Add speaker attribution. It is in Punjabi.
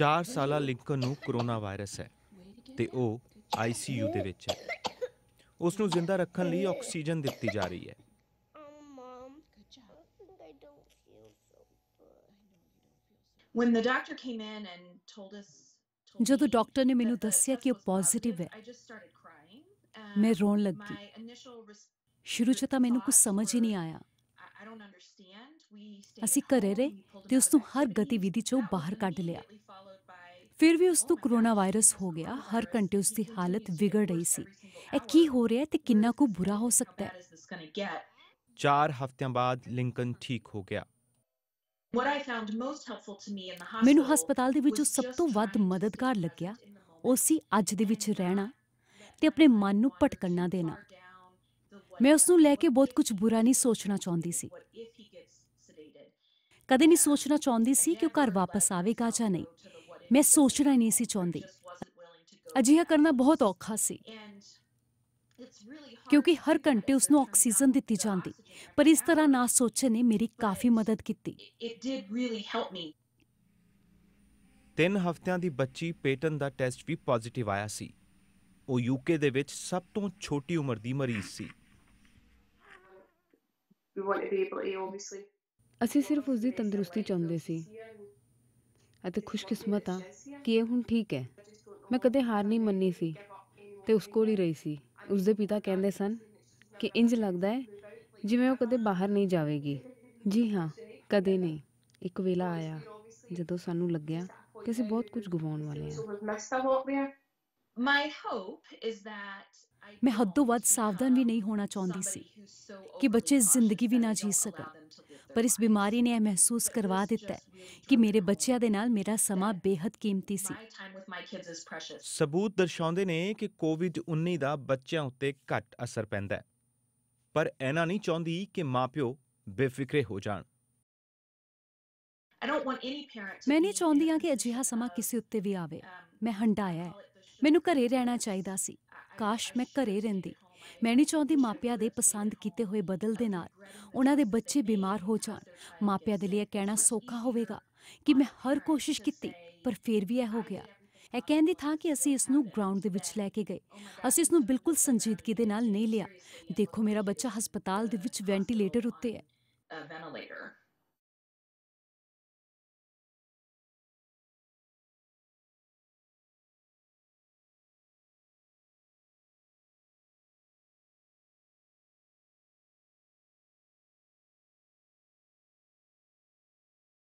Speaker 1: 4 ਸਾਲਾ ਲਿੰਕਨ ਨੂੰ ਕਰੋਨਾ ਵਾਇਰਸ ਹੈ ਤੇ ਉਹ ਆਈਸੀਯੂ ਦੇ ਵਿੱਚ ਹੈ ਉਸ ਨੂੰ ਜ਼ਿੰਦਾ ਰੱਖਣ ਲਈ ਆਕਸੀਜਨ ਦਿੱਤੀ ਜਾ ਰਹੀ ਹੈ
Speaker 2: ਜਦੋਂ ਡਾਕਟਰ ਨੇ ਮੈਨੂੰ ਦੱਸਿਆ ਕਿ ਉਹ ਪੋਜ਼ਿਟਿਵ ਹੈ ਮੈਂ ਰੋਣ ਲੱਗੀ ਸ਼ੁਰੂ 'ਚ ਤਾਂ ਮੈਨੂੰ ਕੁਝ ਸਮਝ ਹੀ ਨਹੀਂ ਆਇਆ ਅਸੀਂ ਘਰੇ ਰਹੇ ਤੇ ਉਸ ਨੂੰ ਹਰ ਗਤੀਵਿਧੀ 'ਚੋਂ ਬਾਹਰ ਕੱਢ ਲਿਆ ਫਿਰ ਵੀ ਉਸ ਤੋਂ ਕਰੋਨਾ ਵਾਇਰਸ ਹੋ ਗਿਆ ਹਰ ਘੰਟੇ ਉਸ ਦੀ ਹਾਲਤ ਵਿਗੜ ਰਹੀ ਸੀ ਇਹ ਕੀ ਹੋ ਰਿਹਾ ਹੈ ਤੇ ਕਿੰਨਾ ਕੁ ਬੁਰਾ ਹੋ ਸਕਦਾ ਹੈ
Speaker 1: 4 ਹਫ਼ਤਿਆਂ ਬਾਅਦ ਲਿੰਕਨ ਠੀਕ ਹੋ ਗਿਆ
Speaker 2: ਮੈਨੂੰ ਹਸਪਤਾਲ ਦੇ ਵਿੱਚ ਸਭ ਤੋਂ ਵੱਧ ਮਦਦਗਾਰ ਲੱਗਿਆ ਉਸੇ ਅੱਜ ਦੇ ਵਿੱਚ ਰਹਿਣਾ ਤੇ ਆਪਣੇ ਮਨ ਨੂੰ ਭਟਕਣ ਦੇਣਾ ਮੈਂ ਉਸ ਨੂੰ ਲੈ ਕੇ ਬਹੁਤ ਕੁਝ ਬੁਰਾ ਨਹੀਂ ਸੋਚਣਾ ਚਾਹੁੰਦੀ ਸੀ ਕਦੇ ਨਹੀਂ ਸੋਚਣਾ ਚਾਹੁੰਦੀ ਸੀ ਕਿ ਉਹ ਘਰ ਵਾਪਸ ਆਵੇਗਾ ਜਾਂ ਨਹੀਂ ਮੈਂ ਸੋਚਣਾ ਨਹੀਂ ਸੀ ਚਾਹੁੰਦੀ ਅਜਿਹਾ ਕਰਨਾ ਬਹੁਤ ਔਖਾ ਸੀ ਕਿਉਂਕਿ ਹਰ ਘੰਟੇ ਉਸ ਨੂੰ ਆਕਸੀਜਨ ਦਿੱਤੀ ਜਾਂਦੀ ਪਰ ਇਸ ਤਰ੍ਹਾਂ ਨਾ ਸੋਚੇ ਨੇ ਮੇਰੀ ਕਾਫੀ ਮਦਦ ਕੀਤੀ
Speaker 1: ਤਿੰਨ ਹਫ਼ਤਿਆਂ ਦੀ ਬੱਚੀ ਪੇਟਨ ਦਾ ਟੈਸਟ ਵੀ ਪੋਜ਼ਿਟਿਵ ਆਇਆ ਸੀ ਉਹ ਯੂਕੇ ਦੇ ਵਿੱਚ ਸਭ ਤੋਂ ਛੋਟੀ ਉਮਰ ਦੀ ਮਰੀਜ਼ ਸੀ
Speaker 2: ਅਸੀਂ ਸਿਰਫ ਉਸ ਦੀ ਤੰਦਰੁਸਤੀ ਚਾਹੁੰਦੇ ਸੀ ਅਤੇ ਖੁਸ਼ਕਿਸਮਤ ਆ ਕਿ ਇਹ ਹੁਣ ਠੀਕ ਹੈ ਮੈਂ ਕਦੇ ਹਾਰ ਨਹੀਂ ਮੰਨੀ ਸੀ ਤੇ ਉਸ ਕੋਲ ਹੀ ਰਹੀ ਸੀ ਉਸ ਦੇ ਪਿਤਾ ਕਹਿੰਦੇ ਸਨ ਕਿ ਇੰਜ ਲੱਗਦਾ ਹੈ ਜਿਵੇਂ ਉਹ ਕਦੇ ਬਾਹਰ ਨਹੀਂ ਜਾਵੇਗੀ ਜੀ ਹਾਂ ਕਦੇ ਨਹੀਂ ਇੱਕ ਵੇਲਾ ਆਇਆ ਜਦੋਂ ਸਾਨੂੰ ਲੱਗਿਆ ਕਿ ਅਸੀਂ ਬਹੁਤ ਕੁਝ ਗਵਾਉਣ ਵਾਲੇ
Speaker 1: ਹਾਂ
Speaker 2: ਮੈਂ ਹੱਦੋਂ ਵੱਧ ਸਾਵਧਾਨ ਵੀ ਨਹੀਂ ਹੋਣਾ ਚਾਹੁੰਦੀ ਸੀ ਕਿ ਬੱਚੇ ਜ਼ਿੰਦਗੀ ਵੀ ਨਾ ਜੀ ਸਕਣ ਪਰ ਇਸ ਬਿਮਾਰੀ ਨੇ ਇਹ ਮਹਿਸੂਸ ਕਰਵਾ ਦਿੱਤਾ ਕਿ ਮੇਰੇ ਬੱਚਿਆਂ ਦੇ ਨਾਲ ਮੇਰਾ ਸਮਾਂ ਬੇहद ਕੀਮਤੀ ਸੀ
Speaker 1: ਸਬੂਤ ਦਰਸਾਉਂਦੇ ਨੇ ਕਿ ਕੋਵਿਡ-19 ਦਾ ਬੱਚਿਆਂ ਉੱਤੇ ਘੱਟ ਅਸਰ ਪੈਂਦਾ ਹੈ ਪਰ ਐਨਾ ਨਹੀਂ ਚਾਹੁੰਦੀ ਕਿ ਮਾਪਿਓ ਬੇਫਿਕਰੇ ਹੋ ਜਾਣ
Speaker 2: ਮੈਂ ਨਹੀਂ ਚਾਹੁੰਦੀ ਕਿ ਅਜਿਹਾ ਸਮਾਂ ਕਿਸੇ ਉੱਤੇ ਵੀ ਆਵੇ um, ਮੈਂ ਹੰਡਾਇਆ ਮੈਨੂੰ ਘਰੇ ਰਹਿਣਾ ਚਾਹੀਦਾ ਸੀ ਕਾਸ਼ ਮੈਂ ਘਰੇ ਰਹਿੰਦੀ ਮੈਂ ਨਹੀਂ ਚਾਹੁੰਦੀ ਮਾਪਿਆਂ ਦੇ ਪਸੰਦ ਕੀਤੇ ਹੋਏ ਬਦਲ ਦੇ ਨਾਲ ਉਹਨਾਂ ਦੇ ਬੱਚੇ ਬਿਮਾਰ ਹੋ ਜਾਣ ਮਾਪਿਆਂ ਦੇ ਲਈ ਕਹਿਣਾ ਸੌਖਾ ਹੋਵੇਗਾ ਕਿ ਮੈਂ ਹਰ ਕੋਸ਼ਿਸ਼ ਕੀਤੀ ਪਰ ਫੇਰ ਵੀ ਇਹ ਹੋ ਗਿਆ ਇਹ ਕਹਿੰਦੀ ਥਾਂ ਕਿ ਅਸੀਂ ਇਸ ਨੂੰ ਗਰਾਊਂਡ ਦੇ ਵਿੱਚ ਲੈ ਕੇ ਗਏ ਅਸੀਂ ਇਸ ਨੂੰ ਬਿਲਕੁਲ ਸੰਜੀਦਗੀ ਦੇ ਨਾਲ ਨਹੀਂ ਲਿਆ ਦੇਖੋ ਮੇਰਾ ਬੱਚਾ ਹਸਪਤਾਲ ਦੇ ਵਿੱਚ ਵੈਂਟੀਲੇਟਰ ਉੱਤੇ
Speaker 1: ਹੈ